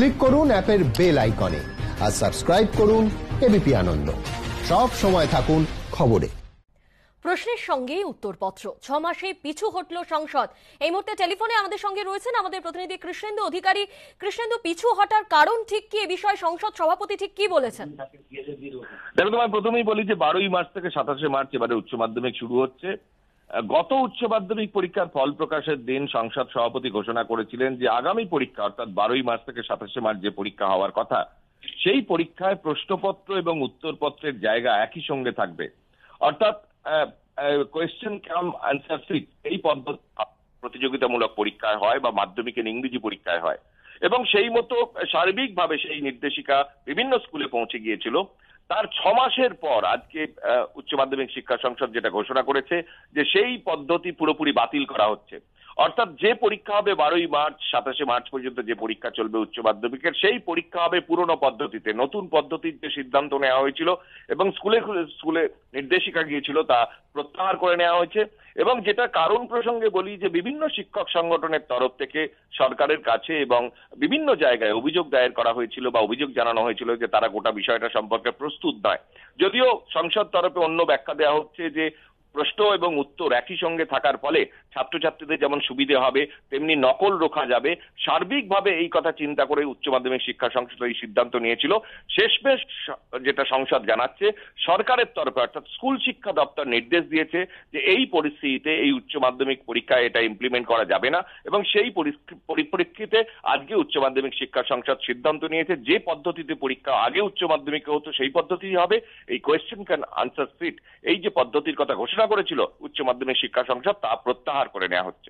click করুন অ্যাপের bell আইকনে আর সাবস্ক্রাইব করুন এবিপি আনন্দ সব সময় থাকুন খবরে প্রশ্নের সঙ্গে উত্তরপত্র ছ মাসে পিছু হটল সংসদ এই মুহূর্তে টেলিফোনে আমাদের সঙ্গে রয়েছেন আমাদের প্রতিনিধি কৃষ্ণেন্দু অধিকারী কৃষ্ণেন্দু পিছু হটার কারণ ঠিক কি এ বিষয়ে সংসদ সভাপতি ঠিক কি বলেছেন দেখো তোমায় প্রথমেই বলি যে বারোই মার্চ থেকে সাতাশে মার্চ এবারে উচ্চ মাধ্যমিক শুরু হচ্ছে গত উচ্চ মাধ্যমিক পরীক্ষার ফল প্রকাশের দিন সংসদ সভাপতি ঘোষণা করেছিলেন যে আগামী পরীক্ষা অর্থাৎ বারোই মার্চ থেকে সাতাশে মার্চ যে পরীক্ষা হওয়ার কথা সেই পরীক্ষায় প্রশ্নপত্র এবং উত্তরপত্রের জায়গা একই সঙ্গে থাকবে অর্থাৎ কোয়েশ্চেন কাম অ্যান্সার সিট এই পদ্ধতি প্রতিযোগিতামূলক পরীক্ষায় হয় বা মাধ্যমিকের ইংরেজি পরীক্ষায় হয় এবং সেই মতো সার্বিকভাবে সেই নির্দেশিকা বিভিন্ন স্কুলে পৌঁছে গিয়েছিল তার ছ মাসের পর আজকে উচ্চ মাধ্যমিক শিক্ষা সংসদ যেটা ঘোষণা করেছে যে সেই পদ্ধতি পুরোপুরি বাতিল করা হচ্ছে অর্থাৎ যে পরীক্ষা হবে বারোই মার্চ সাতাশে মার্চ পর্যন্ত যে পরীক্ষা চলবে উচ্চ মাধ্যমিকের সেই পরীক্ষা হবে পুরনো পদ্ধতিতে নতুন পদ্ধতির যে সিদ্ধান্ত নেওয়া হয়েছিল এবং স্কুলে স্কুলে নির্দেশিকা গিয়েছিল তা প্রত্যাহার করে নেওয়া হয়েছে এবং যেটা কারণ প্রসঙ্গে বলি যে বিভিন্ন শিক্ষক সংগঠনের তরফ থেকে সরকারের কাছে এবং বিভিন্ন জায়গায় অভিযোগ দায়ের করা হয়েছিল বা অভিযোগ জানানো হয়েছিল যে তারা গোটা বিষয়টা সম্পর্কে প্রস্তুত নয় যদিও সংসদ তরফে অন্য ব্যাখ্যা দেওয়া হচ্ছে যে প্রশ্ন এবং উত্তর একই সঙ্গে থাকার ফলে ছাত্রছাত্রীদের যেমন সুবিধে হবে তেমনি নকল রোখা যাবে সার্বিকভাবে এই কথা চিন্তা করে উচ্চ মাধ্যমিক শিক্ষা সংসদ এই সিদ্ধান্ত নিয়েছিল শেষমেশ যেটা সংসদ জানাচ্ছে সরকারের তরফে অর্থাৎ স্কুল শিক্ষা দপ্তর নির্দেশ দিয়েছে যে এই পরিস্থিতিতে এই উচ্চ মাধ্যমিক পরীক্ষায় এটা ইমপ্লিমেন্ট করা যাবে না এবং সেই পরিপ্রেক্ষিতে আজকে উচ্চ মাধ্যমিক শিক্ষা সংসদ সিদ্ধান্ত নিয়েছে যে পদ্ধতিতে পরীক্ষা আগে উচ্চ মাধ্যমিকে হতো সেই পদ্ধতি হবে এই কোয়েশ্চেন ক্যান আনসার স্ট্রিট এই যে পদ্ধতির কথা ঘোষণা করেছিল উচ্চ মাধ্যমিক শিক্ষা সংসদ তা প্রত্যাহার করে নেওয়া হচ্ছে